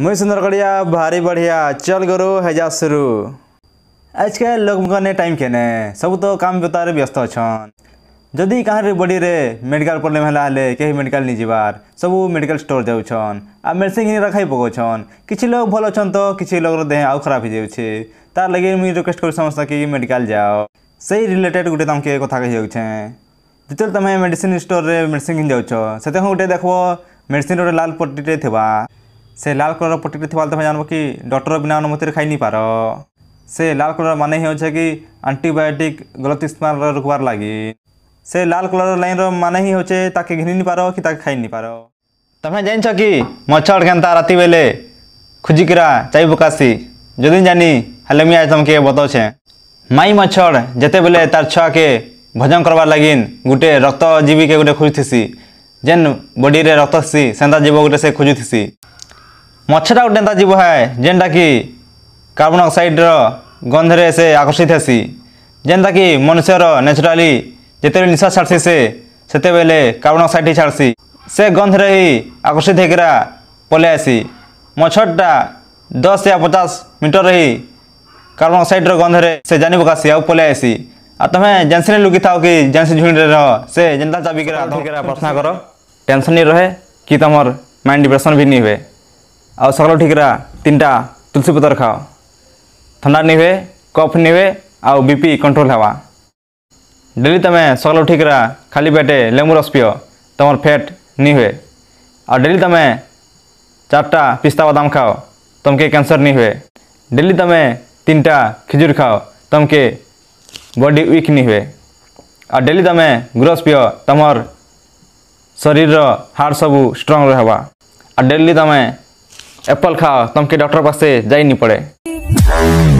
मुई सुंदर गड़िया भारी बढ़िया चल गुरु हेजा शुरू आज के लोग ने टाइम ने सब तो काम बेतार व्यस्त अच्छे जदि कह बड़ी रे मेडिकल प्रोब्लेम है कहीं मेडिकल नहीं जीवार सब मेडिकल स्टोर जाऊन आ ही रखा ही पकाउन किसी लोग भल अच्छन तो किसी लोग देह आउ खराब हो जाए तार लगे मुझे रिक्वेस्ट कर समस्त कि मेडिकल जाओ से रिलेटेड गोटे तुमके कथा जाऊे ଯେତେବେଳେ ତୁମେ मेडिसीन स्टोर में मेडिसीन जाऊ से गोटे देख मेडिसीन गोटे लाल पट्टी थी ସେ ଲାଲ କଲର୍ ପଟିରେ ଥିବା ତୁମେ ଜାଣିବ କି ଡକ୍ଟର ବିନା ଅନୁମତିରେ ଖାଇନିପାର ସେ ଲାଲ କଲର୍ ମାନେ ହେଉଛି କି ଆଣ୍ଟିବାୟୋଟିକ୍ ଗଲତ ଇସ୍ତେମାଲ ରୋକବାର ଲାଗି ସେ ଲାଲ କଲର୍ ଲାଇନ୍ର ମାନେ ହିଁ ହେଉଛେ ତାକେ ଘିନିନିପାର କି ତାକେ ଖାଇନିପାର ତମେ ଜାଣିଛ କି ମଛଡ଼ କେନ୍ତା ରାତି ବେଲେ ଖୁଜିକିରା ଚାଇ ପକାସି ଯଦି ଜାନି ହେଲେ ମୁଇଁ ଆଜି ତମକେ ବତାଉଛେ ମାଇ ମଛଡ଼ ଯେତେବେଲେ ତାର ଛୁଆକେ ଭଜନ କରବାର ଲାଗିନ୍ ଗୋଟେ ରକ୍ତ ଜୀବିକେ ଗୋଟେ ଖୋଜୁଥିସି ଯେନ୍ ବଡ଼ିରେ ରକ୍ତ ଥିସି ସେନ୍ତା ଜୀବ ଗୋଟେ ସେ ଖୋଜୁଥିସି ମଛଟା ଗୋଟେ ଏନ୍ତା ଜୀବ ହେ ଯେନ୍ଟାକି କାର୍ବନ୍ ଅକ୍ସାଇଡ଼୍ର ଗନ୍ଧରେ ସେ ଆକର୍ଷିତ ହେସି ଯେନ୍ତାକି ମନୁଷ୍ୟର ନ୍ୟାଚୁରାଲି ଯେତେବେଳେ ନିଶ୍ୱାସ ଛାଡ଼୍ସି ସେ ସେତେବେଳେ କାର୍ବନ୍ ଅକ୍ସାଇଡ଼୍ ହିଁ ଛାଡ଼୍ସି ସେ ଗନ୍ଧରେ ହିଁ ଆକର୍ଷିତ ହେଇକିରା ପଲେଇ ଆସି ମଛଟା ଦଶ ୟା ପଚାଶ ମିଟର ହିଁ କାର୍ବନ୍ ଅକ୍ସାଇଡ଼୍ର ଗନ୍ଧରେ ସେ ଜାଣି ପକାସି ଆଉ ପଲେଇ ଆସି ଆଉ ତମେ ଜେନ୍ସିନେ ଲୁକି ଥାଅ କି ଜେନ୍ସି ଝୁଣିରେ ରହ ସେ ଯେନ୍ତା ଚାବିକିରା ଧରିକିରା ପ୍ରାର୍ଥନା କର ଟେନସନ୍ ନି ରହେ କି ତମର ମାଇଣ୍ଡ ଡିପ୍ରେସନ୍ ବି ନି ହୁଏ आ सकाल ठिकरा तीन टा तुलसी पतर खाओ थंडा नहीं हुए कफ नहीं हुए आउ बीपी कंट्रोल होगा डेली तुम सकाल ठिकरा खाली पेटे लेमू रस पिओ तुम फैट नहीं हुए आ डेली तुम चार्टा पिस्ता बादाम खाओ तुमके कैंसर नहीं हुए डेली तुम तीन टा खिजूर खाओ तुमके बॉडी वीक नहीं हुए आ डेली तुम ग्रोस पिओ तुम शरीर हार सब स्ट्रंग रहा आ डेली तुम એપલ ખાઓ તમ કે ડોક્ટર પાસે જઈ નહીં પડે